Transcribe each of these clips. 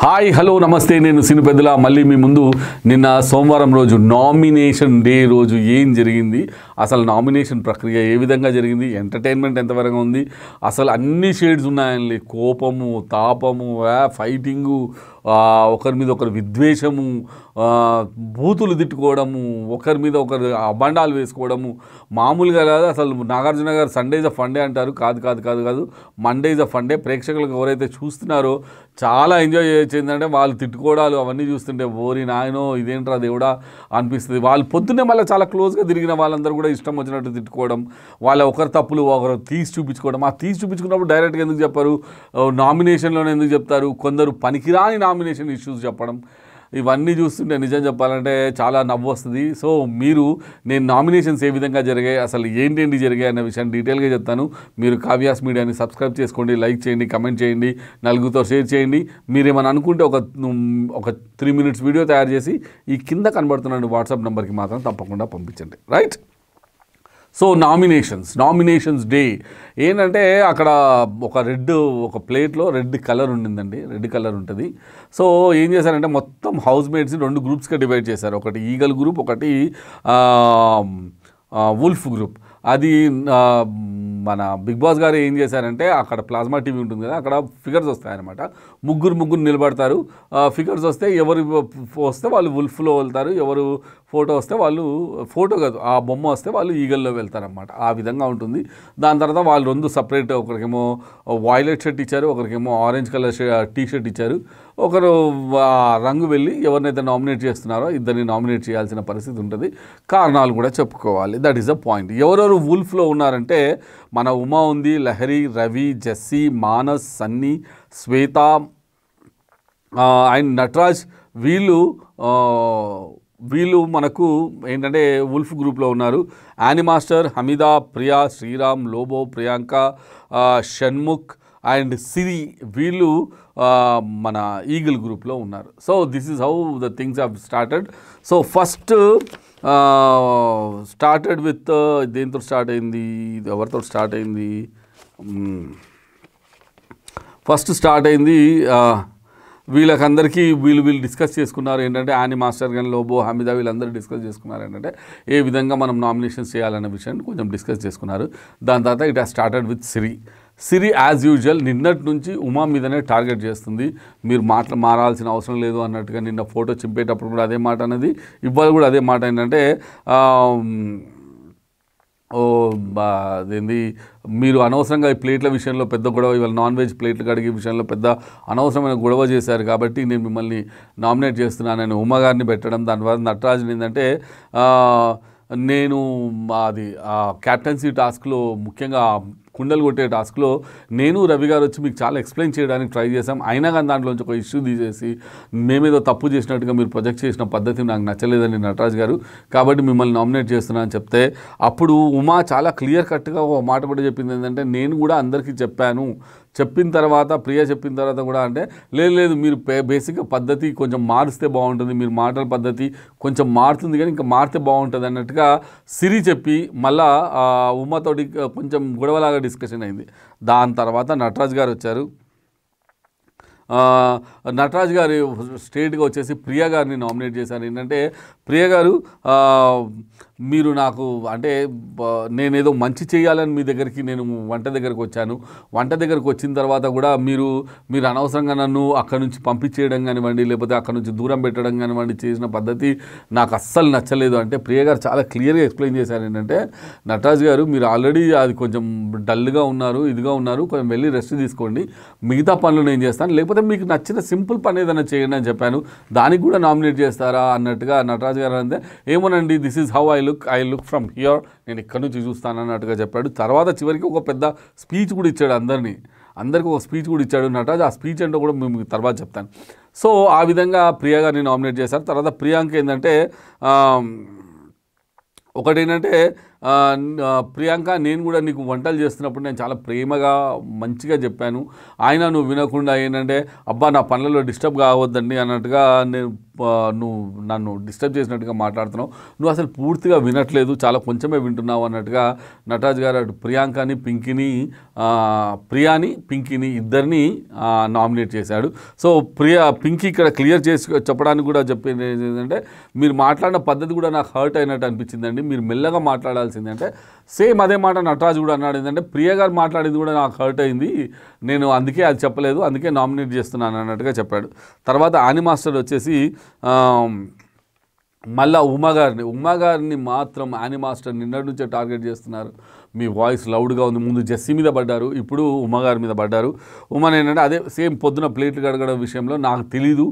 hi hello నమస్తే నేను సినిపెద్దల మళ్ళీ మీ ముందు నిన్న సోమవారం రోజు నామినేషన్ డే రోజు ఏం జరిగింది అసలు నామినేషన్ ప్రక్రియ ఏ విధంగా జరిగింది ఎంటర్టైన్మెంట్ ఎంతవరకు ఉంది అసలు అన్ని షేడ్స్ ఉన్నాయండి కోపము తాపము ఫైటింగు ఒకరి మీద ఒకరు విద్వేషము బూతులు తిట్టుకోవడము ఒకరి మీద ఒకరు అబండాలు వేసుకోవడము మామూలుగా కాదు అసలు నాగార్జున గారు సండేజ్ ఆఫ్ అ ఫండే అంటారు కాదు కాదు కాదు కాదు మండేజ్ ఆఫ్ ఫండే ప్రేక్షకులకు ఎవరైతే చూస్తున్నారో చాలా ఎంజాయ్ చేయొచ్చిందంటే ఏంటంటే వాళ్ళు తిట్టుకోవడాలు అవన్నీ చూస్తుంటే ఓరి నాయనో ఇదేంట్రా దేవుడా అనిపిస్తుంది వాళ్ళు పొద్దున్నే మళ్ళీ చాలా క్లోజ్గా తిరిగిన వాళ్ళందరూ కూడా ఇష్టం వచ్చినట్టు తిట్టుకోవడం వాళ్ళ ఒకరి తప్పులు ఒకరు తీసి చూపించుకోవడం ఆ తీసి చూపించుకున్నప్పుడు డైరెక్ట్గా ఎందుకు చెప్పారు నామినేషన్లోనే ఎందుకు చెప్తారు కొందరు పనికిరాని నామినేషన్ ఇష్యూస్ చెప్పడం ఇవన్నీ చూస్తుంటే నిజం చెప్పాలంటే చాలా నవ్వు వస్తుంది సో మీరు నేను నామినేషన్స్ ఏ విధంగా జరిగాయి అసలు ఏంటేంటి జరిగాయి అనే విషయాన్ని డీటెయిల్గా చెప్తాను మీరు కావ్యాస్ మీడియాని సబ్స్క్రైబ్ చేసుకోండి లైక్ చేయండి కమెంట్ చేయండి నలుగురితో షేర్ చేయండి ఏమైనా అనుకుంటే ఒక ఒక త్రీ మినిట్స్ వీడియో తయారు చేసి ఈ కింద కనబడుతున్న వాట్సాప్ నెంబర్కి మాత్రం తప్పకుండా పంపించండి right so nominations nominations day ఏంటంటే అక్కడ ఒక రెడ్ ఒక ప్లేట్లో రెడ్ కలర్ ఉండిందండి రెడ్ కలర్ ఉంటుంది సో ఏం చేశారంటే మొత్తం హౌస్ మేట్స్ని రెండు గ్రూప్స్గా డివైడ్ చేశారు ఒకటి ఈగల్ గ్రూప్ ఒకటి వుల్ఫ్ గ్రూప్ అది మన బిగ్ బాస్ గారు ఏం చేశారంటే అక్కడ ప్లాస్మా టీవీ ఉంటుంది కదా అక్కడ ఫిగర్స్ వస్తాయన్నమాట ముగ్గురు ముగ్గురు నిలబడతారు ఫిగర్స్ వస్తే ఎవరు వస్తే వాళ్ళు ఉల్ఫ్లో వెళ్తారు ఎవరు ఫోటో వస్తే వాళ్ళు ఫోటో కాదు ఆ బొమ్మ వస్తే వాళ్ళు ఈగల్లో వెళ్తారనమాట ఆ విధంగా ఉంటుంది దాని తర్వాత వాళ్ళు రెండు సపరేట్ ఒకరికేమో వాయిలెట్ షర్ట్ ఇచ్చారు ఒకరికేమో ఆరెంజ్ కలర్ టీ షర్ట్ ఇచ్చారు ఒకరు రంగు వెళ్ళి ఎవరినైతే నామినేట్ చేస్తున్నారో ఇద్దరిని నామినేట్ చేయాల్సిన పరిస్థితి ఉంటుంది కారణాలు కూడా చెప్పుకోవాలి దట్ ఈస్ అ పాయింట్ ఎవరెవరు వుల్ఫ్లో ఉన్నారంటే మన ఉమా ఉంది లహరి రవి జస్సీ మానస్ సన్నీ శ్వేత అండ్ నటరాజ్ వీళ్ళు వీళ్ళు మనకు ఏంటంటే ఉల్ఫ్ గ్రూప్లో ఉన్నారు యానిమాస్టర్ హమీదా ప్రియా శ్రీరామ్ లోబో ప్రియాంక షణ్ముఖ్ అండ్ సిరి వీళ్ళు మన ఈగిల్ గ్రూప్లో ఉన్నారు so this is how the things have started so first started with దేంతో స్టార్ట్ అయింది ఎవరితో స్టార్ట్ అయింది ఫస్ట్ స్టార్ట్ అయింది వీళ్ళకందరికీ వీళ్ళు వీళ్ళు డిస్కస్ చేసుకున్నారు ఏంటంటే ఆని మాస్టర్ కానీ లోబో హమీదా వీళ్ళందరూ డిస్కస్ చేసుకున్నారు ఏంటంటే ఏ విధంగా మనం నామినేషన్స్ చేయాలన్న విషయాన్ని కొంచెం డిస్కస్ చేసుకున్నారు దాని తర్వాత it has started with Siri Siri as usual నిన్నటి నుంచి ఉమా మీదనే టార్గెట్ చేస్తుంది మీరు మాటలు మారాల్సిన అవసరం లేదు అన్నట్టుగా నిన్న ఫోటో చింపేటప్పుడు కూడా అదే మాట అనేది ఇవాళ కూడా అదే మాట ఏంటంటే అదేంది మీరు అనవసరంగా ఈ ప్లేట్ల విషయంలో పెద్ద గొడవ ఇవాళ నాన్ వెజ్ ప్లేట్లు కడిగే విషయంలో పెద్ద అనవసరమైన గొడవ చేశారు కాబట్టి నేను మిమ్మల్ని నామినేట్ చేస్తున్నానని ఉమ్మగారిని పెట్టడం దానివల్ల నటరాజన్ ఏంటంటే నేను అది క్యాప్టెన్సీ టాస్క్లో ముఖ్యంగా కుండలు కొట్టే టాస్క్లో నేను రవి గారు వచ్చి మీకు చాలా ఎక్స్ప్లెయిన్ చేయడానికి ట్రై చేశాం అయినా కానీ దాంట్లోంచి ఒక ఇష్యూ తీసేసి మేమేదో తప్పు చేసినట్టుగా మీరు ప్రొజెక్ట్ చేసిన పద్ధతి నాకు నచ్చలేదండి నటరాజ్ గారు కాబట్టి మిమ్మల్ని నామినేట్ చేస్తున్నా అని చెప్తే అప్పుడు ఉమా చాలా క్లియర్ కట్గా ఒక మాట కూడా చెప్పింది ఏంటంటే నేను కూడా అందరికీ చెప్పాను చెప్పిన తర్వాత ప్రియ చెప్పిన తర్వాత కూడా అంటే లేదు లేదు మీరు బేసిక్గా పద్ధతి కొంచెం మారిస్తే బాగుంటుంది మీరు మాటల పద్ధతి కొంచెం మారుతుంది కానీ ఇంకా మారితే బాగుంటుంది అన్నట్టుగా సిరి చెప్పి మళ్ళా ఉమ్మతోటి కొంచెం గొడవలాగా డిస్కషన్ అయింది దాని తర్వాత నటరాజ్ గారు వచ్చారు నటరాజ్ గారి స్టేట్గా వచ్చేసి ప్రియా గారిని నామినేట్ చేశారు ఏంటంటే ప్రియ గారు మీరు నాకు అంటే నేనేదో మంచి చేయాలని మీ దగ్గరికి నేను వంట దగ్గరకు వచ్చాను వంట దగ్గరకు వచ్చిన తర్వాత కూడా మీరు మీరు అనవసరంగా నన్ను అక్కడ నుంచి పంపించేయడం కానివ్వండి లేకపోతే అక్కడ నుంచి దూరం పెట్టడం కానివ్వండి చేసిన పద్ధతి నాకు అస్సలు నచ్చలేదు అంటే ప్రియ గారు చాలా క్లియర్గా ఎక్స్ప్లెయిన్ చేశారు ఏంటంటే నటరాజ్ గారు మీరు ఆల్రెడీ అది కొంచెం డల్గా ఉన్నారు ఇదిగా ఉన్నారు కొంచెం వెళ్ళి రెస్ట్ తీసుకోండి మిగతా పనులు నేను చేస్తాను లేకపోతే మీకు నచ్చిన సింపుల్ పని ఏదైనా చేయండి అని చెప్పాను దానికి కూడా నామినేట్ చేస్తారా అన్నట్టుగా నటరాజ్ గారు అంటే ఏమోనండి this is how I look I look from here నేను ఇక్కడి నుంచి చూస్తాను అన్నట్టుగా చెప్పాడు తర్వాత చివరికి ఒక పెద్ద స్పీచ్ కూడా ఇచ్చాడు అందరినీ అందరికీ ఒక స్పీచ్ కూడా ఇచ్చాడు అన్నట్టు ఆ స్పీచ్ ఏంటో కూడా మేము తర్వాత చెప్తాను సో ఆ విధంగా ప్రియా గారిని నామినేట్ చేశారు తర్వాత ప్రియాంక ఏంటంటే ఒకటి ఏంటంటే ప్రియాంక నేను కూడా నీకు వంటలు చేస్తున్నప్పుడు నేను చాలా ప్రేమగా మంచిగా చెప్పాను ఆయన నువ్వు వినకుండా ఏంటంటే అబ్బా నా పనులలో డిస్టర్బ్ కావద్దండి అన్నట్టుగా నేను నువ్వు నన్ను డిస్టర్బ్ చేసినట్టుగా మాట్లాడుతున్నావు నువ్వు అసలు పూర్తిగా వినట్లేదు చాలా కొంచెమే వింటున్నావు అన్నట్టుగా నటరాజ్ గారు అటు ప్రియాంకని పింకిని ప్రియాని పింకిని ఇద్దరిని నామినేట్ చేశాడు సో ప్రియా పింకి ఇక్కడ క్లియర్ చేసి చెప్పడానికి కూడా చెప్పింది ఏంటంటే మీరు మాట్లాడిన పద్ధతి కూడా నాకు హర్ట్ అయినట్టు అనిపించిందండి మీరు మెల్లగా మాట్లాడాల్సిందంటే అంటే సేమ్ అదే మాట నటరాజ్ కూడా అన్నాడు ఏంటంటే ప్రియ గారు మాట్లాడింది కూడా నాకు హర్ట్ అయింది నేను అందుకే అది చెప్పలేదు అందుకే నామినేట్ చేస్తున్నాను అన్నట్టుగా చెప్పాడు తర్వాత ఆని మాస్టర్ వచ్చేసి మళ్ళా ఉమా గారిని ఉమా గారిని మాత్రం యానీ మాస్టర్ నిన్నటి నుంచే టార్గెట్ చేస్తున్నారు మీ వాయిస్ లౌడ్గా ఉంది ముందు జెస్సీ మీద పడ్డారు ఇప్పుడు ఉమా గారి మీద పడ్డారు ఉమాని ఏంటంటే అదే సేమ్ పొద్దున ప్లేట్లు కడగడం విషయంలో నాకు తెలీదు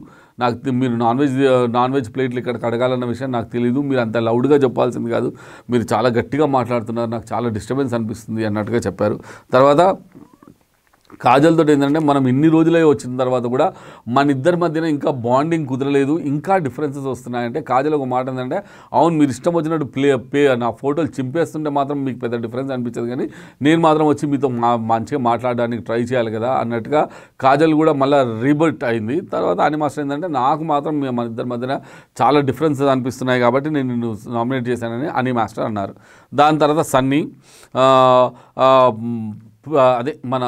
నాకు మీరు నాన్ వెజ్ నాన్ వెజ్ ప్లేట్లు ఇక్కడ కడగాలన్న విషయం నాకు తెలీదు మీరు అంత లౌడ్గా చెప్పాల్సింది కాదు మీరు చాలా గట్టిగా మాట్లాడుతున్నారు నాకు చాలా డిస్టర్బెన్స్ అనిపిస్తుంది అన్నట్టుగా చెప్పారు తర్వాత కాజల్తో ఏంటంటే మనం ఇన్ని రోజులై వచ్చిన తర్వాత కూడా మన ఇద్దరి మధ్యన ఇంకా బాండింగ్ కుదరలేదు ఇంకా డిఫరెన్సెస్ వస్తున్నాయంటే కాజల్ ఒక మాట ఏంటంటే అవును మీరు ఇష్టం వచ్చినట్టు ప్లే పే నా ఫోటోలు చింపేస్తుంటే మాత్రం మీకు పెద్ద డిఫరెన్స్ అనిపించదు కానీ నేను మాత్రం వచ్చి మీతో మా మంచిగా మాట్లాడడానికి ట్రై చేయాలి కదా అన్నట్టుగా కాజల్ కూడా మళ్ళీ రీబర్ట్ అయింది తర్వాత అని మాస్టర్ ఏంటంటే నాకు మాత్రం మన ఇద్దరి మధ్యన చాలా డిఫరెన్సెస్ అనిపిస్తున్నాయి కాబట్టి నేను నిన్ను నామినేట్ చేశానని అని మాస్టర్ అన్నారు దాని తర్వాత సన్నీ అదే మన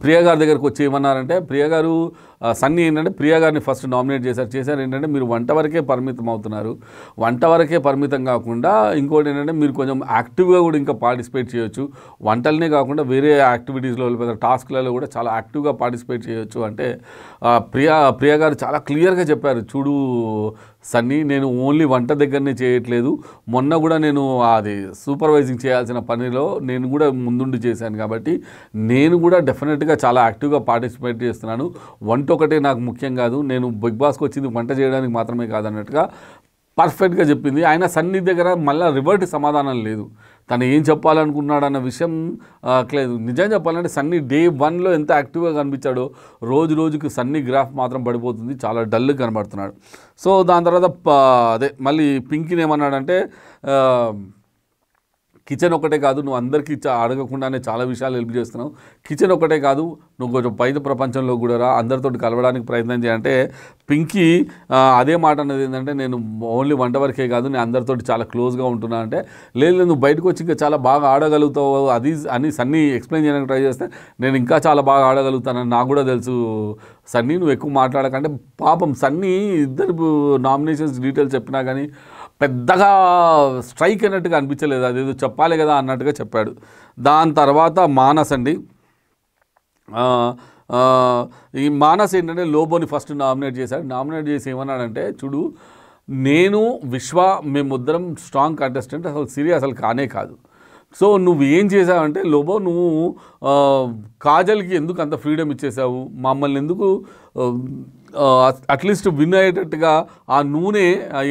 ప్రియ గారి దగ్గరకు వచ్చి ఏమన్నారంటే ప్రియ గారు సన్నీ ఏంటంటే ప్రియా గారిని ఫస్ట్ నామినేట్ చేశారు చేశారు ఏంటంటే మీరు వంట వరకే పరిమితం అవుతున్నారు వంట వరకే పరిమితం కాకుండా ఇంకోటి ఏంటంటే మీరు కొంచెం యాక్టివ్గా కూడా ఇంకా పార్టిసిపేట్ చేయొచ్చు వంటలనే కాకుండా వేరే యాక్టివిటీస్లో పెద్ద టాస్క్లలో కూడా చాలా యాక్టివ్గా పార్టిసిపేట్ చేయొచ్చు అంటే ప్రియా ప్రియా గారు చాలా క్లియర్గా చెప్పారు చూడు సన్నీ నేను ఓన్లీ వంట దగ్గరనే చేయట్లేదు మొన్న కూడా నేను అది సూపర్వైజింగ్ చేయాల్సిన పనిలో నేను కూడా ముందుండి చేశాను కాబట్టి నేను కూడా డెఫినెట్గా చాలా యాక్టివ్గా పార్టిసిపేట్ చేస్తున్నాను వంట వంట ఒకటే నాకు ముఖ్యం కాదు నేను బిగ్ బాస్కి వచ్చింది వంట చేయడానికి మాత్రమే కాదన్నట్టుగా పర్ఫెక్ట్గా చెప్పింది ఆయన సన్ని దగ్గర మళ్ళీ రివర్ట్ సమాధానం లేదు తను ఏం చెప్పాలనుకున్నాడన్న విషయం లేదు నిజం చెప్పాలంటే సన్నీ డే వన్లో ఎంత యాక్టివ్గా కనిపించాడో రోజు రోజుకి సన్నీ గ్రాఫ్ మాత్రం పడిపోతుంది చాలా డల్గా కనబడుతున్నాడు సో దాని తర్వాత అదే మళ్ళీ పింకిని ఏమన్నాడంటే కిచెన్ ఒకటే కాదు నువ్వు అందరికీ అడగకుండానే చాలా విషయాలు హెల్ప్ చేస్తున్నావు కిచెన్ ఒకటే కాదు నువ్వు కొంచెం బయట ప్రపంచంలో కూడా రా అందరితో కలవడానికి ప్రయత్నం చేయంటే పింకీ అదే మాట అన్నది ఏంటంటే నేను ఓన్లీ వంట వరకే కాదు నేను అందరితో చాలా క్లోజ్గా ఉంటున్నా అంటే లేదు నువ్వు బయటకు వచ్చి ఇంకా చాలా బాగా ఆడగలుగుతావు అది అని సన్నీ ఎక్స్ప్లెయిన్ చేయడానికి ట్రై చేస్తే నేను ఇంకా చాలా బాగా ఆడగలుగుతానని నాకు కూడా తెలుసు సన్నీ నువ్వు ఎక్కువ మాట్లాడకంటే పాపం సన్నీ ఇద్దరు నామినేషన్స్ డీటెయిల్స్ చెప్పినా కానీ పెద్దగా స్ట్రైక్ అన్నట్టుగా అనిపించలేదు అది ఏదో చెప్పాలి కదా అన్నట్టుగా చెప్పాడు దాని తర్వాత మానస్ అండి ఈ మానస్ ఏంటంటే లోబోని ఫస్ట్ నామినేట్ చేశాడు నామినేట్ చేసి ఏమన్నాడంటే చూడు నేను విశ్వ మేముద్దరం స్ట్రాంగ్ కంటెస్టెంట్ అసలు సిరియస్ అసలు కానే కాదు సో నువ్వు ఏం చేసావంటే లోబో నువ్వు కాజల్కి ఎందుకు అంత ఫ్రీడమ్ ఇచ్చేసావు మమ్మల్ని ఎందుకు అట్లీస్ట్ విన్ అయ్యేటట్టుగా ఆ నూనె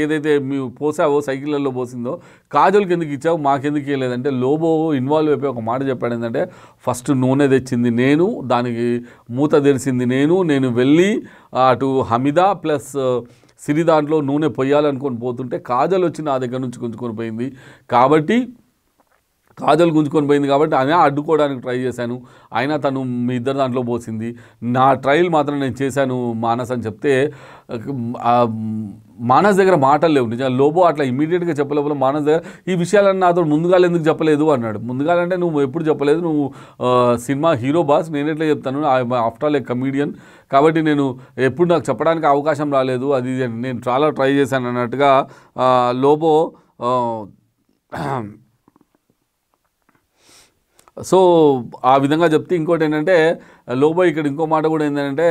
ఏదైతే మేము పోసావో సైకిళ్ళల్లో పోసిందో కాజల్కి ఎందుకు ఇచ్చావు మాకెందుకు ఇవ్వలేదంటే లోబో ఇన్వాల్వ్ అయిపోయి ఒక మాట చెప్పాడు ఏంటంటే ఫస్ట్ నూనె తెచ్చింది నేను దానికి మూత తెరిచింది నేను నేను వెళ్ళి అటు హమిదా ప్లస్ సిరి దాంట్లో నూనె పొయ్యాలనుకొని పోతుంటే కాజల్ వచ్చి నా దగ్గర నుంచి కొంచెం పోయింది కాబట్టి కాజల్ గుంజుకొని పోయింది కాబట్టి ఆమె అడ్డుకోవడానికి ట్రై చేశాను అయినా తను మీ ఇద్దరు దాంట్లో పోసింది నా ట్రయల్ మాత్రం నేను చేశాను మానస్ అని చెప్తే మానస్ దగ్గర మాటలు లేవు నిజంగా లోబో అట్లా ఇమీడియట్గా చెప్పలేపల మానస్ దగ్గర ఈ విషయాలన్నీ నాతో ముందుగా ఎందుకు చెప్పలేదు అన్నాడు ముందుగాలంటే నువ్వు ఎప్పుడు చెప్పలేదు నువ్వు సినిమా హీరో బాస్ నేను ఎట్లా చెప్తాను ఆఫ్టర్ ఆల్ ఏ కమీడియన్ కాబట్టి నేను ఎప్పుడు నాకు చెప్పడానికి అవకాశం రాలేదు అది నేను చాలా ట్రై చేశాను అన్నట్టుగా లోబో సో ఆ విధంగా చెప్తే ఇంకోటి ఏంటంటే లోబో ఇక్కడ ఇంకో మాట కూడా ఏంటంటే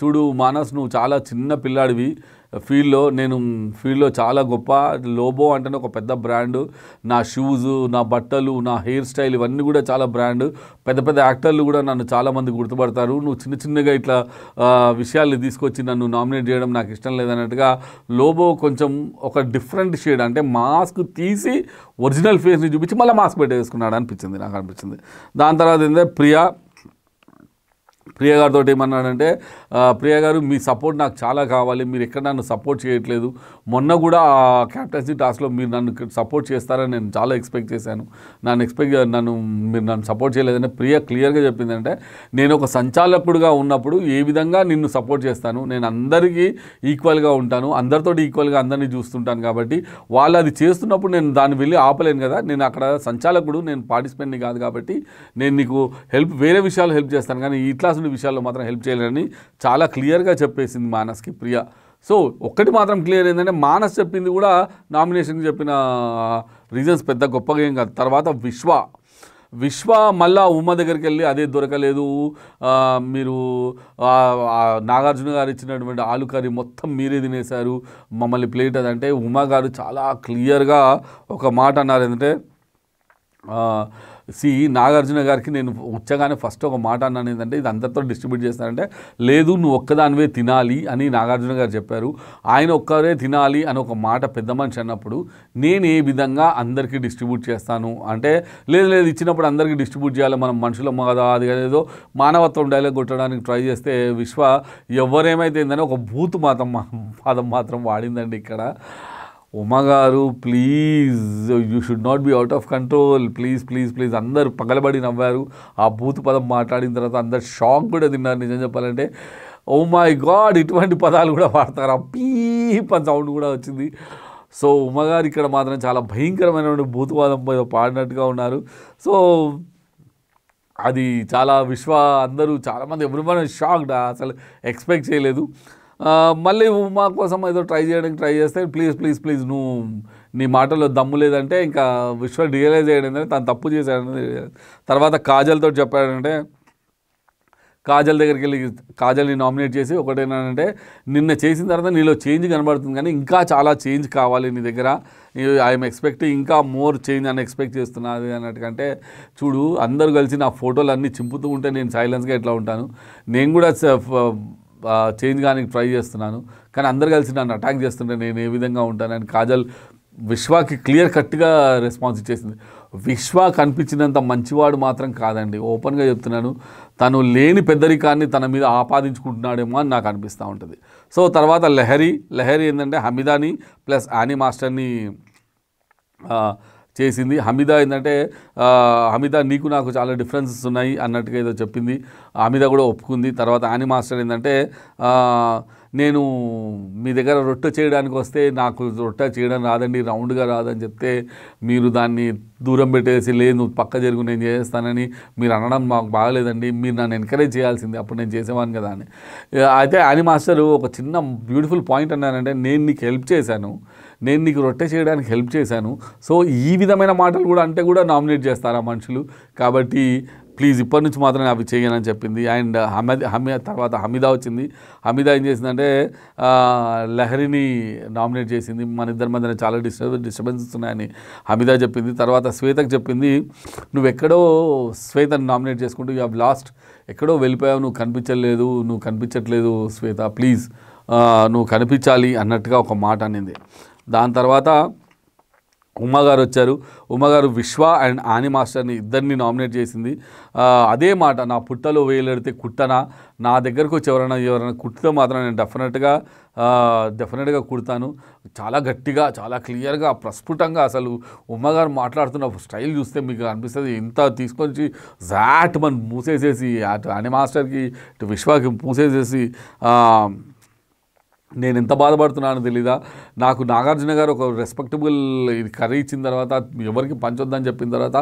చూడు మానస్ నువ్వు చాలా చిన్న పిల్లాడివి ఫీల్డ్లో నేను ఫీల్డ్లో చాలా గొప్ప లోబో అంటేనే ఒక పెద్ద బ్రాండ్ నా షూజు నా బట్టలు నా హెయిర్ స్టైల్ ఇవన్నీ కూడా చాలా బ్రాండ్ పెద్ద పెద్ద యాక్టర్లు కూడా నన్ను చాలామంది గుర్తుపడతారు నువ్వు చిన్న చిన్నగా ఇట్లా విషయాల్ని తీసుకొచ్చి నన్ను నామినేట్ చేయడం నాకు ఇష్టం లేదన్నట్టుగా లోబో కొంచెం ఒక డిఫరెంట్ షేడ్ అంటే మాస్క్ తీసి ఒరిజినల్ ఫేస్ని చూపించి మళ్ళీ మాస్క్ పెట్టేసుకున్నాడు అనిపించింది నాకు అనిపించింది దాని తర్వాత ఏంటంటే ప్రియా ప్రియ గారితో ఏమన్నాడంటే ప్రియ గారు మీ సపోర్ట్ నాకు చాలా కావాలి మీరు ఎక్కడ నన్ను సపోర్ట్ చేయట్లేదు మొన్న కూడా ఆ క్యాప్టెన్సీ టాస్క్లో మీరు నన్ను సపోర్ట్ చేస్తారని నేను చాలా ఎక్స్పెక్ట్ చేశాను నన్ను ఎక్స్పెక్ట్ నన్ను మీరు నన్ను సపోర్ట్ చేయలేదని ప్రియ క్లియర్గా చెప్పిందంటే నేను ఒక సంచాలకుడుగా ఉన్నప్పుడు ఏ విధంగా నిన్ను సపోర్ట్ చేస్తాను నేను అందరికీ ఈక్వల్గా ఉంటాను అందరితో ఈక్వల్గా అందరినీ చూస్తుంటాను కాబట్టి వాళ్ళు అది చేస్తున్నప్పుడు నేను దాన్ని వెళ్ళి ఆపలేను కదా నేను అక్కడ సంచాలకుడు నేను పార్టిసిపెంట్ని కాదు కాబట్టి నేను నీకు హెల్ప్ వేరే విషయాలు హెల్ప్ చేస్తాను కానీ ఇట్లా రాసుని విషయాల్లో మాత్రం హెల్ప్ చేయలేరని చాలా క్లియర్గా చెప్పేసింది మానస్కి ప్రియ సో ఒక్కటి మాత్రం క్లియర్ ఏంటంటే మానస్ చెప్పింది కూడా నామినేషన్కి చెప్పిన రీజన్స్ పెద్ద గొప్పగా ఏం కాదు తర్వాత విశ్వ విశ్వ మళ్ళా ఉమ్మ దగ్గరికి వెళ్ళి అదే దొరకలేదు మీరు నాగార్జున గారు ఇచ్చినటువంటి ఆలు కర్రీ మొత్తం మీరే తినేశారు మమ్మల్ని ప్లేట్ అంటే ఉమా గారు చాలా క్లియర్గా ఒక మాట అన్నారు ఏంటంటే సి నాగార్జున గారికి నేను వచ్చగానే ఫస్ట్ ఒక మాట అన్నాను ఏంటంటే ఇది అందరితో డిస్ట్రిబ్యూట్ చేస్తానంటే లేదు నువ్వు ఒక్కదానివే తినాలి అని నాగార్జున గారు చెప్పారు ఆయన ఒక్కరే తినాలి అని ఒక మాట పెద్ద మనిషి అన్నప్పుడు నేను ఏ విధంగా అందరికీ డిస్ట్రిబ్యూట్ చేస్తాను అంటే లేదు లేదు ఇచ్చినప్పుడు అందరికీ డిస్ట్రిబ్యూట్ చేయాలి మనం మనుషులమ్మ కదా అది ఏదో మానవత్వం డైలాగ్ కొట్టడానికి ట్రై చేస్తే విశ్వ ఎవరేమైతే ఏందని ఒక బూత్ మాత్రం పదం మాత్రం వాడిందండి ఇక్కడ ఉమగారు please you should not be out of control please please please అందరు పగలబడి నవ్వారు ఆ బూతు పదం మాట్లాడిన తర్వాత అందరు షాక్ కూడా తిన్నారు నిజం చెప్పాలంటే ఓ మై గాడ్ ఇటువంటి పదాలు కూడా వాడతారు ఆ పీప సౌండ్ కూడా వచ్చింది సో ఉమ్మగారు ఇక్కడ మాత్రం చాలా భయంకరమైనటువంటి భూతవాదం పాడినట్టుగా ఉన్నారు సో అది చాలా విశ్వ అందరూ చాలామంది ఎవరి షాక్డ్ అసలు ఎక్స్పెక్ట్ చేయలేదు మళ్ళీ మా కోసం ఏదో ట్రై చేయడానికి ట్రై చేస్తే ప్లీజ్ ప్లీజ్ ప్లీజ్ నువ్వు నీ మాటలో దమ్ము లేదంటే ఇంకా విశ్వ రియలైజ్ చేయడం తను తప్పు చేశాడని తర్వాత కాజల్తో చెప్పాడంటే కాజల్ దగ్గరికి వెళ్ళి కాజల్ని నామినేట్ చేసి ఒకటేనంటే నిన్న చేసిన తర్వాత నీలో చేంజ్ కనబడుతుంది కానీ ఇంకా చాలా చేంజ్ కావాలి నీ దగ్గర ఐఎమ్ ఎక్స్పెక్ట్ ఇంకా మోర్ చేంజ్ అని ఎక్స్పెక్ట్ చేస్తున్నది అన్నట్టుకంటే చూడు అందరూ కలిసి నా ఫోటోలు అన్నీ చింపుతూ ఉంటే నేను సైలెన్స్గా ఎట్లా ఉంటాను నేను కూడా చేంజ్ కానీ ట్రై చేస్తున్నాను కానీ అందరు కలిసి నన్ను అటాక్ చేస్తుంటే నేను ఏ విధంగా ఉంటానని కాజల్ విశ్వాకి క్లియర్ కట్గా రెస్పాన్స్ ఇచ్చేసింది విశ్వ కనిపించినంత మంచివాడు మాత్రం కాదండి ఓపెన్గా చెప్తున్నాను తను లేని పెద్దరికాన్ని తన మీద ఆపాదించుకుంటున్నాడేమో అని నాకు అనిపిస్తూ ఉంటుంది సో తర్వాత లెహరీ లెహరీ ఏంటంటే హమీదాని ప్లస్ యానీ మాస్టర్ని చేసింది హమీదా ఏంటంటే హమీదా నీకు నాకు చాలా డిఫరెన్సెస్ ఉన్నాయి అన్నట్టుగా ఏదో చెప్పింది హమీదా కూడా ఒప్పుకుంది తర్వాత ఆని మాస్టర్ ఏంటంటే నేను మీ దగ్గర రొట్టె చేయడానికి వస్తే నాకు రొట్టె చేయడం రాదండి రౌండ్గా రాదని చెప్తే మీరు దాన్ని దూరం పెట్టేసి లేదు పక్క జరుగు నేను చేస్తానని మీరు అనడం మాకు బాగలేదండి మీరు నన్ను ఎంకరేజ్ చేయాల్సింది అప్పుడు నేను చేసేవాను కదా అని అయితే అని మాస్టర్ ఒక చిన్న బ్యూటిఫుల్ పాయింట్ అన్నానంటే నేను నీకు హెల్ప్ చేశాను నేను నీకు రొట్టె చేయడానికి హెల్ప్ చేశాను సో ఈ విధమైన మాటలు కూడా అంటే కూడా నామినేట్ చేస్తారా మనుషులు కాబట్టి ప్లీజ్ ఇప్పటి నుంచి మాత్రమే అవి చేయనని చెప్పింది అండ్ హమీద్ హమీ తర్వాత హమీదా వచ్చింది హమీదా ఏం చేసిందంటే లహరిని నామినేట్ చేసింది మన ఇద్దరి మధ్యన చాలా డిస్టర్బెన్స్ డిస్టర్బెన్సెస్ ఉన్నాయని హమీదా చెప్పింది తర్వాత శ్వేతకు చెప్పింది నువ్వు ఎక్కడో శ్వేతను నామినేట్ చేసుకుంటూ యూ హ్యావ్ లాస్ట్ ఎక్కడో వెళ్ళిపోయావు నువ్వు కనిపించట్లేదు నువ్వు కనిపించట్లేదు శ్వేత ప్లీజ్ నువ్వు కనిపించాలి అన్నట్టుగా ఒక మాట అనింది దాని తర్వాత ఉమ్మగారు వచ్చారు ఉమ్మగారు విశ్వ అండ్ ఆని మాస్టర్ని ఇద్దరిని నామినేట్ చేసింది అదే మాట నా పుట్టలో వేయలేడితే కుట్టనా నా దగ్గరకు వచ్చి ఎవరైనా ఎవరైనా కుట్టితే మాత్రం నేను డెఫినెట్గా డెఫినెట్గా కుడతాను చాలా గట్టిగా చాలా క్లియర్గా ప్రస్ఫుటంగా అసలు ఉమ్మగారు మాట్లాడుతున్న స్టైల్ చూస్తే మీకు అనిపిస్తుంది ఇంత తీసుకొచ్చి జాట్ మన మూసేసేసి అటు ఆని మాస్టర్కి ఇటు విశ్వకి మూసేసేసి నేను ఎంత బాధపడుతున్నానో తెలీదా నాకు నాగార్జున గారు ఒక రెస్పెక్టబుల్ ఇది కర్రీ ఇచ్చిన తర్వాత ఎవరికి పంచొద్దని చెప్పిన తర్వాత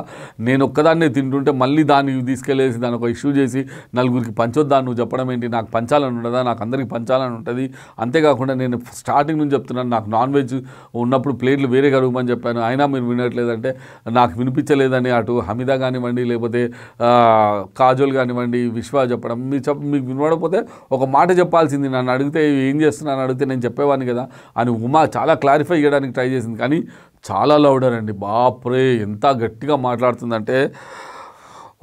నేను ఒక్కదాన్నే తింటుంటే మళ్ళీ దాన్ని తీసుకెళ్ళేసి దాని ఒక ఇష్యూ చేసి నలుగురికి పంచొద్దా నువ్వు చెప్పడం ఏంటి నాకు పంచాలని ఉండదా నాకు అందరికి పంచాలని ఉంటుంది అంతేకాకుండా నేను స్టార్టింగ్ నుంచి చెప్తున్నాను నాకు నాన్ వెజ్ ఉన్నప్పుడు ప్లేట్లు వేరే కడుగుమని చెప్పాను అయినా మీరు వినట్లేదంటే నాకు వినిపించలేదని అటు హమీదా కానివ్వండి లేకపోతే కాజోల్ కానివ్వండి విశ్వ చెప్పడం మీ చెప్ మీకు వినపడకపోతే ఒక మాట చెప్పాల్సింది నన్ను అడిగితే ఏం చేస్తున్నాను అని అడిగితే నేను చెప్పేవాడిని కదా అని ఉమా చాలా క్లారిఫై చేయడానికి ట్రై చేసింది కానీ చాలా లౌడర్ అండి బాప్రే ఎంత గట్టిగా మాట్లాడుతుందంటే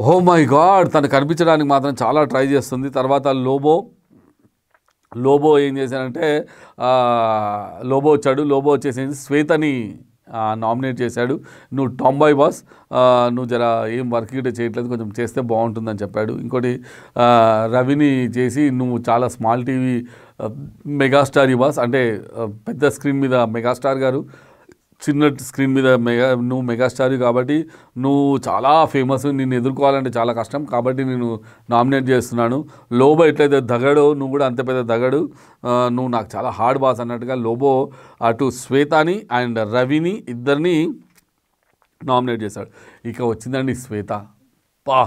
ఓ మై గాడ్ తను కనిపించడానికి మాత్రం చాలా ట్రై చేస్తుంది తర్వాత లోబో లోబో ఏం చేశానంటే లోబో వచ్చాడు లోబో వచ్చేసి శ్వేతని నామినేట్ చేశాడు నువ్వు టాంబాయ్ బాస్ నువ్వు జర ఏం వర్క్ గిట్టే చేయట్లేదు కొంచెం చేస్తే బాగుంటుందని చెప్పాడు ఇంకోటి రవిని చేసి నువ్వు చాలా స్మాల్ టీవీ మెగాస్టార్ ఇవాస్ అంటే పెద్ద స్క్రీన్ మీద మెగాస్టార్ గారు చిన్న స్క్రీన్ మీద మెగా నువ్వు మెగాస్టార్ కాబట్టి నువ్వు చాలా ఫేమస్ నిన్ను ఎదుర్కోవాలంటే చాలా కష్టం కాబట్టి నేను నామినేట్ చేస్తున్నాను లోబో ఎట్లయితే దగడో నువ్వు కూడా అంత పెద్ద దగడు నువ్వు నాకు చాలా హార్డ్ బాస్ అన్నట్టుగా లోబో అటు శ్వేతాని అండ్ రవిని ఇద్దరిని నామినేట్ చేశాడు ఇక వచ్చిందండి శ్వేత పా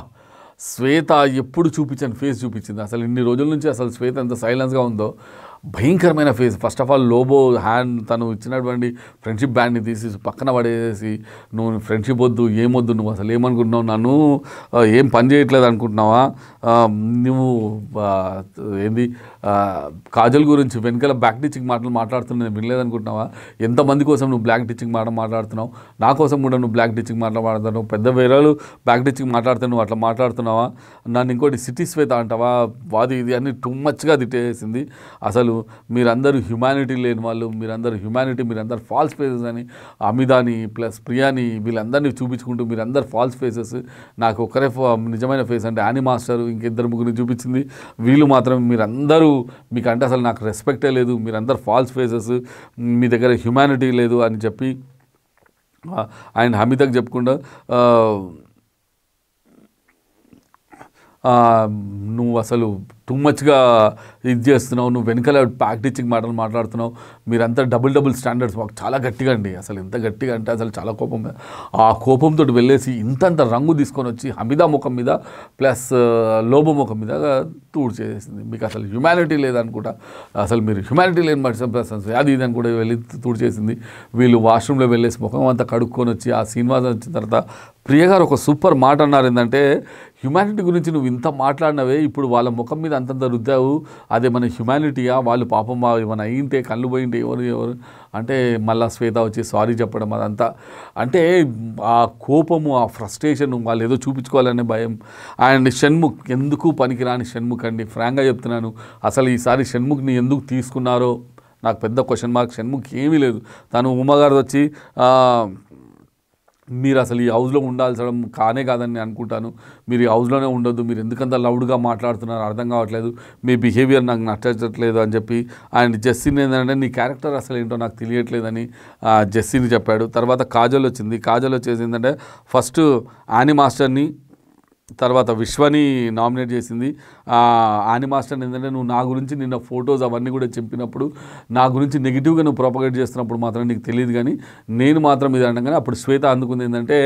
శ్వేత ఎప్పుడు చూపించాను ఫేస్ చూపించింది అసలు ఇన్ని రోజుల నుంచి అసలు శ్వేత ఎంత సైలెన్స్గా ఉందో భయంకరమైన phase first of all Lobo hand తను ఇచ్చినటువంటి ఫ్రెండ్షిప్ బ్యాండ్ని తీసి పక్కన పడేసి నువ్వు ఫ్రెండ్షిప్ వద్దు ఏమొద్దు నువ్వు అసలు ఏమనుకుంటున్నావు నన్ను ఏం పని చేయట్లేదు అనుకుంటున్నావా నువ్వు ఏంది కాజల్ గురించి వెనకాల బ్యాక్ టీచింగ్ మాటలు మాట్లాడుతున్నా నేను వినలేదనుకుంటున్నావా ఎంతమంది కోసం నువ్వు బ్లాక్ టీచింగ్ మాట మాట్లాడుతున్నావు నా కోసం కూడా నువ్వు బ్లాక్ టీచింగ్ మాట్లాడుతున్నావు పెద్ద వేరేలు బ్యాక్ టీచింగ్ మాట్లాడుతున్నావు నువ్వు అట్లా మాట్లాడుతున్నావా నన్ను ఇంకోటి సిటీ శ్వేత అంటావా వాది ఇది అని టూ మచ్గా తిట్టేసింది అసలు అసలు మీరందరూ హ్యుమానిటీ లేని వాళ్ళు మీరందరూ హ్యుమానిటీ మీరందరూ ఫాల్స్ ఫేసెస్ అని అమిదాని ప్లస్ ప్రియాని వీళ్ళందరినీ చూపించుకుంటూ మీరందరూ ఫాల్స్ ఫేసెస్ నాకు ఒకరే నిజమైన ఫేస్ అంటే ఆని మాస్టర్ ఇంకిద్దరు ముగ్గురిని చూపించింది వీళ్ళు మాత్రం మీరందరూ మీకంటే అసలు నాకు రెస్పెక్టే లేదు మీరందరూ ఫాల్స్ ఫేసెస్ మీ దగ్గర హ్యుమానిటీ లేదు అని చెప్పి ఆయన హమితకు చెప్పకుండా నువ్వు అసలు టూ మచ్గా ఇది చేస్తున్నావు నువ్వు వెనకాల ప్యాక్ టీచింగ్ మాటలు మాట్లాడుతున్నావు మీరంతా డబుల్ డబుల్ స్టాండర్డ్స్ మాకు చాలా గట్టిగా అండి అసలు ఎంత గట్టిగా అంటే అసలు చాలా కోపం ఆ కోపంతో వెళ్ళేసి ఇంతంత రంగు తీసుకొని వచ్చి హమిదా ముఖం మీద ప్లస్ లోబ ముఖం మీద తూడు చేసేసింది మీకు అసలు హ్యుమానిటీ లేదనుకుంటా అసలు మీరు హ్యుమానిటీ లేని పర్సన్స్ అది ఇది అని కూడా వెళ్ళి తూడు చేసింది వీళ్ళు వాష్రూమ్లో వెళ్ళేసి ముఖం అంతా కడుక్కొని వచ్చి ఆ శ్రీనివాసం వచ్చిన తర్వాత ప్రియగారు ఒక సూపర్ మాట అన్నారు ఏంటంటే హ్యుమానిటీ గురించి నువ్వు ఇంత మాట్లాడినవే ఇప్పుడు వాళ్ళ ముఖం మీద అంతంత రుద్దావు అదే మన హ్యుమానిటీయా వాళ్ళు పాపం ఏమైనా అయింటే కళ్ళు పోయింటే ఎవరు ఎవరు అంటే మళ్ళీ శ్వేత వచ్చి సారీ చెప్పడం అదంతా అంటే ఆ కోపము ఆ ఫ్రస్ట్రేషన్ వాళ్ళు ఏదో చూపించుకోవాలనే భయం అండ్ షణ్ముఖ్ ఎందుకు పనికిరాని షణ్ముఖ్ అండి ఫ్రాంక్గా చెప్తున్నాను అసలు ఈసారి షణ్ముఖ్ని ఎందుకు తీసుకున్నారో నాకు పెద్ద క్వశ్చన్ మార్క్ షణ్ముఖ్ ఏమీ లేదు తను ఉమ్మగారు వచ్చి మీరు అసలు ఈ హౌస్లో ఉండాల్సడం కానే కాదని నేను అనుకుంటాను మీరు ఈ హౌస్లోనే ఉండొద్దు మీరు ఎందుకంత లౌడ్గా మాట్లాడుతున్నారు అర్థం కావట్లేదు మీ బిహేవియర్ నాకు నచ్చట్లేదు అని చెప్పి ఆయన జెస్సీని ఏంటంటే నీ క్యారెక్టర్ అసలు ఏంటో నాకు తెలియట్లేదని జెస్సీని చెప్పాడు తర్వాత కాజల్ వచ్చింది కాజల్ వచ్చేసి ఏంటంటే ఫస్ట్ యానీ మాస్టర్ని తర్వాత విశ్వని నామినేట్ చేసింది ఆని మాస్టర్ ఏంటంటే నువ్వు నా గురించి నిన్న ఫొటోస్ అవన్నీ కూడా చెప్పినప్పుడు నా గురించి నెగిటివ్గా నువ్వు ప్రాపగేట్ చేస్తున్నప్పుడు మాత్రం నీకు తెలియదు కానీ నేను మాత్రం ఇది అనగానే అప్పుడు శ్వేత అందుకుంది ఏంటంటే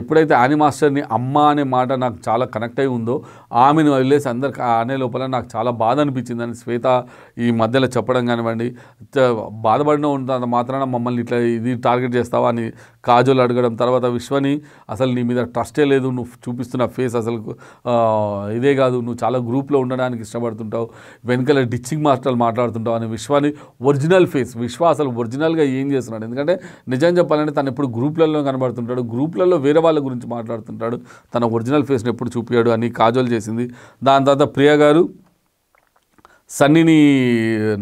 ఎప్పుడైతే ఆని మాస్టర్ని అమ్మ అనే మాట నాకు చాలా కనెక్ట్ అయి ఉందో ఆమెను వదిలేసి అందరికి అనే లోపల నాకు చాలా బాధ అనిపించింది అని శ్వేత ఈ మధ్యలో చెప్పడం కానివ్వండి బాధపడిన ఉంటుంది మాత్రాన మమ్మల్ని ఇట్లా ఇది టార్గెట్ చేస్తావా అని కాజోలు అడగడం తర్వాత విశ్వని అసలు నీ మీద ట్రస్టే లేదు నువ్వు చూపిస్తున్న ఫేస్ అసలు ఇదే కాదు నువ్వు చాలా గ్రూప్లో ఉండడానికి ఇష్టపడుతుంటావు వెనుకల డిచ్చింగ్ మాస్టర్లు మాట్లాడుతుంటావు అని విశ్వాని ఒరిజినల్ ఫేస్ విశ్వ అసలు ఒరిజినల్గా ఏం చేస్తున్నాడు ఎందుకంటే నిజం చెప్పాలంటే తను ఎప్పుడు గ్రూప్లలో కనబడుతుంటాడు గ్రూప్లలో వేరే వాళ్ళ గురించి మాట్లాడుతుంటాడు తన ఒరిజినల్ ఫేస్ని ఎప్పుడు చూపించాడు అని కాజోలు చేసింది దాని తర్వాత ప్రియ గారు సన్నీని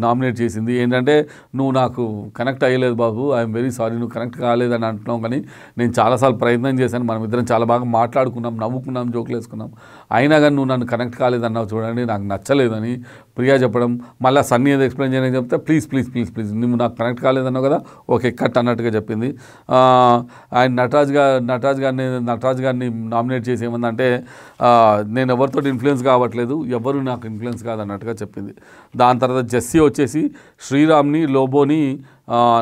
నామినేట్ చేసింది ఏంటంటే నువ్వు నాకు కనెక్ట్ అయ్యలేదు బాబు ఐఎమ్ వెరీ సారీ నువ్వు కనెక్ట్ కాలేదని అంటున్నావు కానీ నేను చాలాసార్లు ప్రయత్నం చేశాను మనం ఇద్దరం చాలా బాగా మాట్లాడుకున్నాం నవ్వుకున్నాం జోకులు వేసుకున్నాం అయినా కానీ నువ్వు నన్ను కనెక్ట్ కాలేదన్నావు చూడండి నాకు నచ్చలేదని ప్రియా చెప్పడం మళ్ళీ సన్నీ ఏదో ఎక్స్ప్లెయిన్ చేయడం చెప్తే ప్లీజ్ ప్లీజ్ ప్లీజ్ ప్లీజ్ నువ్వు నాకు కనెక్ట్ కాలేదన్నావు కదా ఓకే కట్ అన్నట్టుగా చెప్పింది ఆయన నటరాజ్ గారు నటరాజ్ గారిని నటరాజ్ గారిని నామినేట్ చేసి ఏమందంటే నేను ఎవరితో ఇన్ఫ్లుయెన్స్ కావట్లేదు ఎవరు నాకు ఇన్ఫ్లుయెన్స్ కాదన్నట్టుగా చెప్పింది దాని తర్వాత జెస్సీ వచ్చేసి శ్రీరామ్ని లోబోని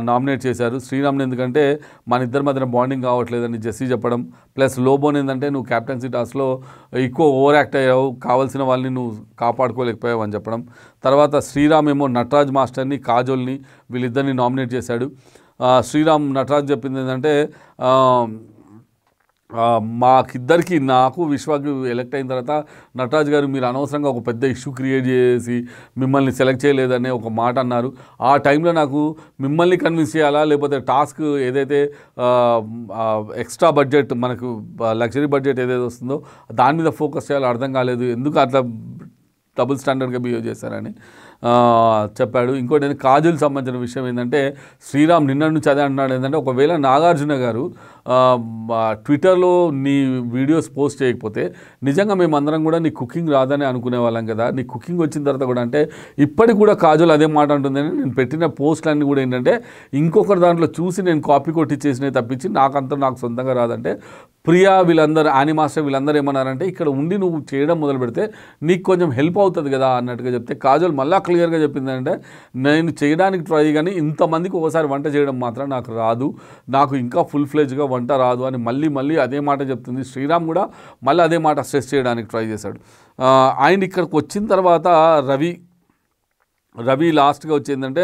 నామినేట్ చేశారు శ్రీరామ్ని ఎందుకంటే మన ఇద్దరి మధ్యన బాండింగ్ కావట్లేదని జెస్సీ చెప్పడం ప్లస్ లోబోని ఏంటంటే నువ్వు క్యాప్టెన్సీ టాస్లో ఎక్కువ ఓవర్ యాక్ట్ అయ్యావు కావాల్సిన వాళ్ళని నువ్వు కాపాడుకోలేకపోయావు అని చెప్పడం తర్వాత శ్రీరామ్ ఏమో నటరాజ్ మాస్టర్ని కాజోల్ని వీళ్ళిద్దరిని నామినేట్ చేశాడు శ్రీరామ్ నటరాజ్ చెప్పింది ఏంటంటే మాకిద్దరికి నాకు విశ్వాకి ఎలక్ట్ అయిన తర్వాత నటరాజ్ గారు మీరు అనవసరంగా ఒక పెద్ద ఇష్యూ క్రియేట్ చేసి మిమ్మల్ని సెలెక్ట్ చేయలేదనే ఒక మాట అన్నారు ఆ టైంలో నాకు మిమ్మల్ని కన్విన్స్ చేయాలా లేకపోతే టాస్క్ ఏదైతే ఎక్స్ట్రా బడ్జెట్ మనకు లగ్జరీ బడ్జెట్ ఏదైతే వస్తుందో దాని మీద ఫోకస్ చేయాలో అర్థం కాలేదు ఎందుకు అట్లా డబుల్ స్టాండర్డ్గా బిహేవ్ చేశారని చెప్పాడు ఇంకోటి కాజల్ సంబంధించిన విషయం ఏంటంటే శ్రీరామ్ నిన్న నుంచి అదే అన్నాడు ఏంటంటే ఒకవేళ నాగార్జున గారు ట్విట్టర్లో నీ వీడియోస్ పోస్ట్ చేయకపోతే నిజంగా మేమందరం కూడా నీ కుకింగ్ రాదని అనుకునే వాళ్ళం కదా నీ కుకింగ్ వచ్చిన తర్వాత కూడా అంటే ఇప్పటికి కూడా కాజల్ అదే మాట అంటుందని నేను పెట్టిన పోస్ట్లన్నీ కూడా ఏంటంటే ఇంకొకరి దాంట్లో చూసి నేను కాపీ కొట్టి చేసినవి తప్పించి నాకంతా నాకు సొంతంగా రాదంటే ప్రియా వీళ్ళందరూ ఆనిమాస్టర్ వీళ్ళందరూ ఏమన్నారంటే ఇక్కడ ఉండి నువ్వు చేయడం మొదలు పెడితే నీకు కొంచెం హెల్ప్ అవుతుంది కదా అన్నట్టుగా చెప్తే కాజల్ మళ్ళీ క్లియర్గా చెప్పింది అంటే నేను చేయడానికి ట్రై కానీ ఇంతమందికి ఒకసారి వంట చేయడం మాత్రం నాకు రాదు నాకు ఇంకా ఫుల్ ఫ్లెజ్గా వంట రాదు అని మళ్ళీ మళ్ళీ అదే మాట చెప్తుంది శ్రీరామ్ కూడా మళ్ళీ అదే మాట స్ట్రెస్ చేయడానికి ట్రై చేశాడు ఆయన ఇక్కడికి వచ్చిన తర్వాత రవి రవి లాస్ట్గా వచ్చిందంటే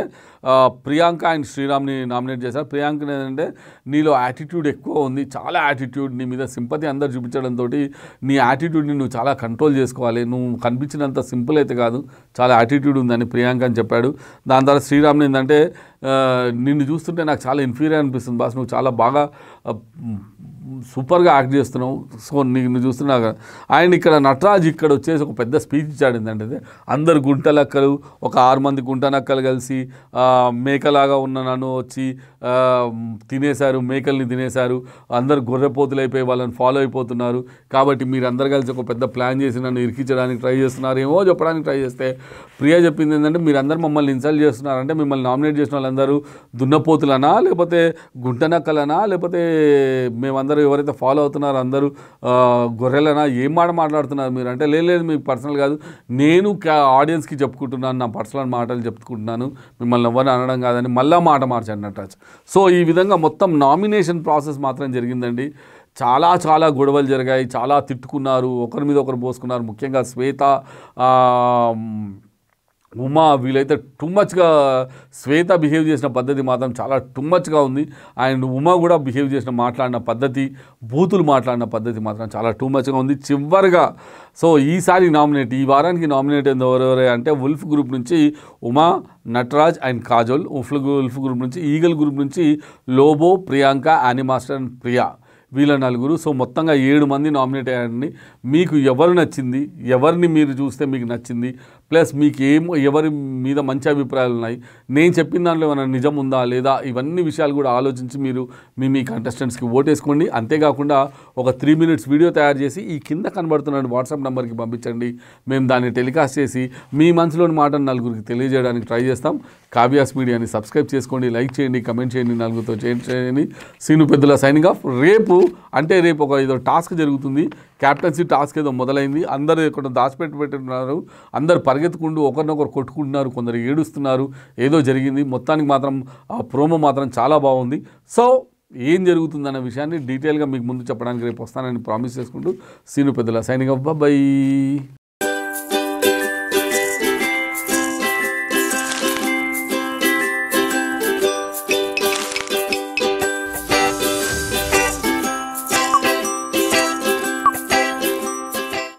ప్రియాంక అండ్ శ్రీరామ్ని నామినేట్ చేశారు ప్రియాంక ఏంటంటే నీలో యాటిట్యూడ్ ఎక్కువ ఉంది చాలా యాటిట్యూడ్ నీ మీద సింపతి అందరు చూపించడంతో నీ యాటిట్యూడ్ని నువ్వు చాలా కంట్రోల్ చేసుకోవాలి నువ్వు కనిపించినంత సింపుల్ అయితే కాదు చాలా యాటిట్యూడ్ ఉందని ప్రియాంక అని చెప్పాడు దాని ద్వారా శ్రీరామ్ని ఏంటంటే నిన్ను చూస్తుంటే నాకు చాలా ఇన్ఫీరియర్ అనిపిస్తుంది బాస్ నువ్వు చాలా బాగా సూపర్గా యాక్ట్ చేస్తున్నావు సో నీకు చూస్తున్నా ఆయన ఇక్కడ నటరాజ్ ఇక్కడ వచ్చేసి ఒక పెద్ద స్పీచ్ ఇచ్చాడు ఏంటంటే అందరు గుంటలక్కలు ఒక ఆరు మంది గుంటనక్కలు కలిసి మేకలాగా ఉన్న నన్ను వచ్చి తినేశారు మేకల్ని తినేశారు అందరు గొర్రెపోతులు అయిపోయి వాళ్ళని ఫాలో అయిపోతున్నారు కాబట్టి మీరు అందరు కలిసి ఒక పెద్ద ప్లాన్ చేసి నన్ను ఇరికించడానికి ట్రై చేస్తున్నారు ఏమో చెప్పడానికి ట్రై చేస్తే ప్రియా చెప్పింది ఏంటంటే మీరందరూ మమ్మల్ని ఇన్సల్ట్ చేస్తున్నారంటే మిమ్మల్ని నామినేట్ చేసిన వాళ్ళందరూ దున్నపోతులనా లేకపోతే గుంటనక్కలనా లేకపోతే మేమందరం అందరూ ఎవరైతే ఫాలో అవుతున్నారో అందరూ గొర్రెలనా ఏం మాట మాట్లాడుతున్నారు మీరు అంటే లేదు మీకు పర్సనల్ కాదు నేను ఆడియన్స్కి చెప్పుకుంటున్నాను నా పర్సనల్ మాటలు చెప్పుకుంటున్నాను మిమ్మల్ని ఎవరిని అనడం కాదని మళ్ళా మాట మార్చన్నట్టు సో ఈ విధంగా మొత్తం నామినేషన్ ప్రాసెస్ మాత్రం జరిగిందండి చాలా చాలా గొడవలు జరిగాయి చాలా తిట్టుకున్నారు ఒకరి మీద ఒకరు పోసుకున్నారు ముఖ్యంగా శ్వేత ఉమా వీలైతే టూ మచ్గా శ్వేత బిహేవ్ చేసిన పద్ధతి మాత్రం చాలా టూ మచ్గా ఉంది అండ్ ఉమా కూడా బిహేవ్ చేసిన మాట్లాడిన పద్ధతి బూతులు మాట్లాడిన పద్ధతి మాత్రం చాలా టూ మచ్గా ఉంది చివరిగా సో ఈసారి నామినేట్ ఈ వారానికి నామినేట్ అయింది ఎవరెవరే అంటే ఉల్ఫ్ గ్రూప్ నుంచి Uma Nataraj and Kajol wolf wolf group నుంచి ఈగల్ గ్రూప్ నుంచి లోబో ప్రియాంక యానిమాస్టర్ అండ్ ప్రియా వీళ్ళ నలుగురు సో మొత్తంగా ఏడు మంది నామినేట్ అయ్యారని మీకు ఎవరు నచ్చింది ఎవరిని మీరు చూస్తే మీకు నచ్చింది ప్లస్ మీకు ఏం ఎవరి మీద మంచి అభిప్రాయాలు ఉన్నాయి నేను చెప్పిన దాంట్లో ఏమైనా నిజం ఉందా లేదా ఇవన్నీ విషయాలు కూడా ఆలోచించి మీరు మీ మీ కంటెస్టెంట్స్కి ఓటేసుకోండి అంతేకాకుండా ఒక త్రీ మినిట్స్ వీడియో తయారు చేసి ఈ కింద కనబడుతున్న వాట్సాప్ నెంబర్కి పంపించండి మేము దాన్ని టెలికాస్ట్ చేసి మీ మనసులోని మాటను నలుగురికి తెలియజేయడానికి ట్రై చేస్తాం కావ్యాస్ మీడియాని సబ్స్క్రైబ్ చేసుకోండి లైక్ చేయండి కమెంట్ చేయండి నలుగురితో చేయండి సీను పెద్దల సైనింగ్ ఆఫ్ రేపు అంటే రేపు ఒక ఏదో టాస్క్ జరుగుతుంది క్యాప్టెన్సీ టాస్క్ ఏదో మొదలైంది అందరూ ఇక్కడ దాచిపెట్టి పెట్టున్నారు అందరు పరిగెత్తుకుంటూ ఒకరినొకరు కొట్టుకుంటున్నారు కొందరు ఏడుస్తున్నారు ఏదో జరిగింది మొత్తానికి మాత్రం ఆ ప్రోమో మాత్రం చాలా బాగుంది సో ఏం జరుగుతుందన్న విషయాన్ని డీటెయిల్గా మీకు ముందు చెప్పడానికి రేపు వస్తానని ప్రామిస్ చేసుకుంటూ సీను పెద్దల సైనిక అఫ్